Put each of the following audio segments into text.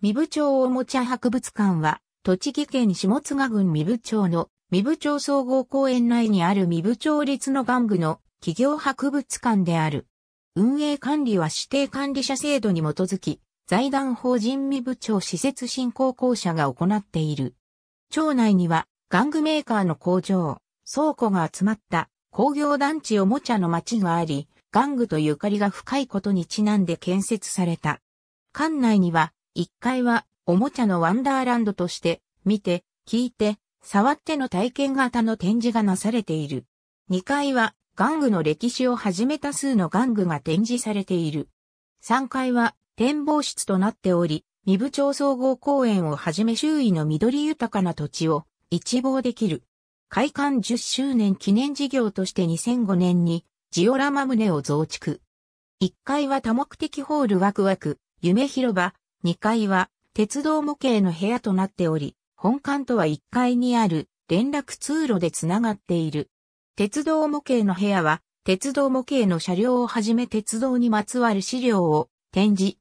三部町おもちゃ博物館は、栃木県下津賀郡三部町の三部町総合公園内にある三部町立の玩具の企業博物館である。運営管理は指定管理者制度に基づき、財団法人三部町施設振興公社が行っている。町内には、玩具メーカーの工場、倉庫が集まった工業団地おもちゃの町があり、玩具とゆかりが深いことにちなんで建設された。館内には、1階はおもちゃのワンダーランドとして、見て、聞いて、触っての体験型の展示がなされている。2階は玩具の歴史をはじめた数の玩具が展示されている。3階は展望室となっており、三部町総合公園をはじめ周囲の緑豊かな土地を一望できる。開館10周年記念事業として2005年にジオラマ棟を増築。1階は多目的ホールワクワク、夢広場、2階は鉄道模型の部屋となっており、本館とは1階にある連絡通路でつながっている。鉄道模型の部屋は、鉄道模型の車両をはじめ鉄道にまつわる資料を展示。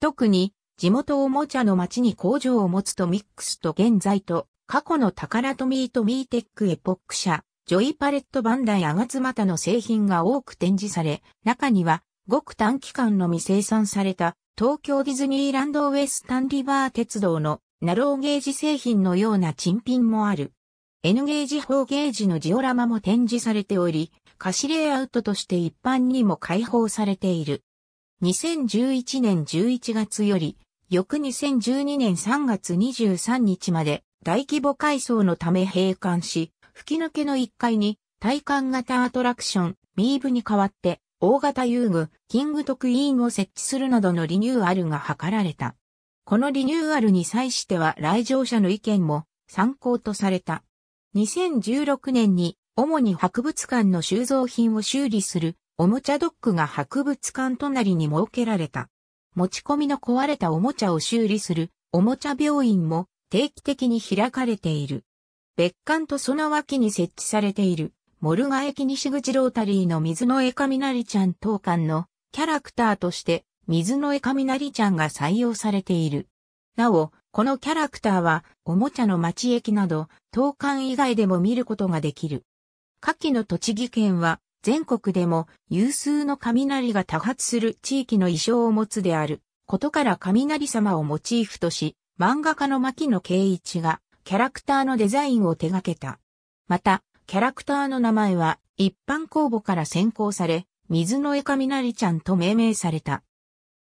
特に、地元おもちゃの町に工場を持つとミックスと現在と、過去の宝とミートミーテックエポック社、ジョイパレットバンダイアガツマタの製品が多く展示され、中にはごく短期間のみ生産された東京ディズニーランドウェスタンリバー鉄道のナローゲージ製品のような珍品もある。N ゲージ4ゲージのジオラマも展示されており、歌詞レイアウトとして一般にも開放されている。2011年11月より、翌2012年3月23日まで大規模改装のため閉館し、吹き抜けの1階に体感型アトラクション、ミーブに代わって大型遊具、キング特委員を設置するなどのリニューアルが図られた。このリニューアルに際しては来場者の意見も参考とされた。2016年に主に博物館の収蔵品を修理するおもちゃドックが博物館隣に設けられた。持ち込みの壊れたおもちゃを修理するおもちゃ病院も定期的に開かれている。別館とその脇に設置されているモルガ駅西口ロータリーの水の絵雷ちゃん当館のキャラクターとして水の絵雷ちゃんが採用されている。なお、このキャラクターはおもちゃの町駅など当館以外でも見ることができる。下記の栃木県は全国でも有数の雷が多発する地域の意匠を持つであることから雷様をモチーフとし、漫画家の牧野圭一がキャラクターのデザインを手掛けた。また、キャラクターの名前は一般公募から選考され、水の絵雷ちゃんと命名された。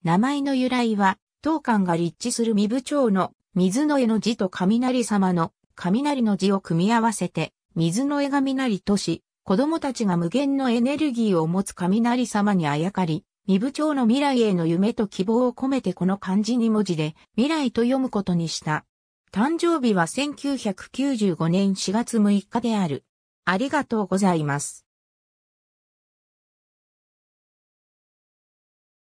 名前の由来は、当館が立地する身部町の水の絵の字と雷様の雷の字を組み合わせて、水の絵雷とし、子供たちが無限のエネルギーを持つ雷様にあやかり、身部町の未来への夢と希望を込めてこの漢字に文字で未来と読むことにした。誕生日は1995年4月6日である。ありがとうございます。